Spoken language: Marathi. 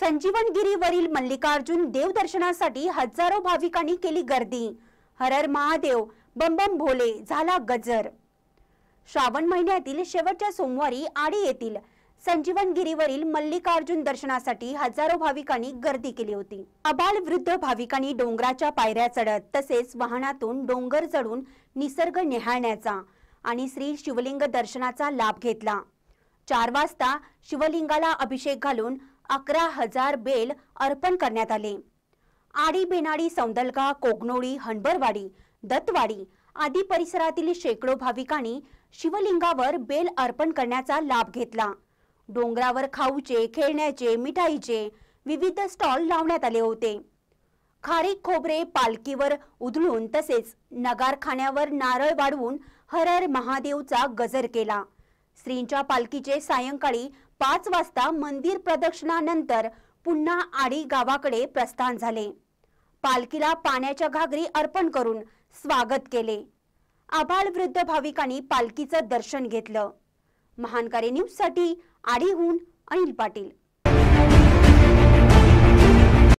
संजीवनगिरीवरील मल्लिकार्जुन देवदर्शनासाठी हजारो भाविकांनी केली गर्दी हरर महादेव बंबम भोले झाला गजर श्रावण महिन्यातील शेवटच्या सोमवारी आडी येथील संजीवनगिरीवरील मल्लिकार्जुन दर्शनासाठी हजारो भाविकांनी गर्दी केली होती अबाल वृद्ध भाविकांनी डोंगराच्या पायऱ्या चढत तसेच वाहनातून डोंगर चढून निसर्ग निहाळण्याचा आणि श्री शिवलिंग दर्शनाचा लाभ घेतला चार वाजता शिवलिंगाला अभिषेक घालून अकरा हजार बेल अर्पण करण्यात आले आडी बेनाडी सौंदलगा कोगनोळी हणबरवाडी दत्तवाडी आदी परिसरातील शेकडो भाविकांनी शिवलिंगावर बेल अर्पण करण्याचा लाभ घेतला डोंगरावर खाऊचे खेळण्याचे मिठाईचे विविध स्टॉल लावण्यात आले होते खारी खोबरे पालखीवर उधळून तसेच नगारखान्यावर नारळ वाढवून हरर महादेवचा गजर केला श्रींच्या पालखीचे सायंकाळी पाच वाजता मंदिर प्रदक्षिणानंतर पुन्हा आडी गावाकडे प्रस्थान झाले पालखीला पाण्याच्या घागरी अर्पण करून स्वागत केले आभाळ वृद्ध भाविकांनी पालखीचं दर्शन घेतलं महानकारी न्यूजसाठी आडीहून अनिल पाटील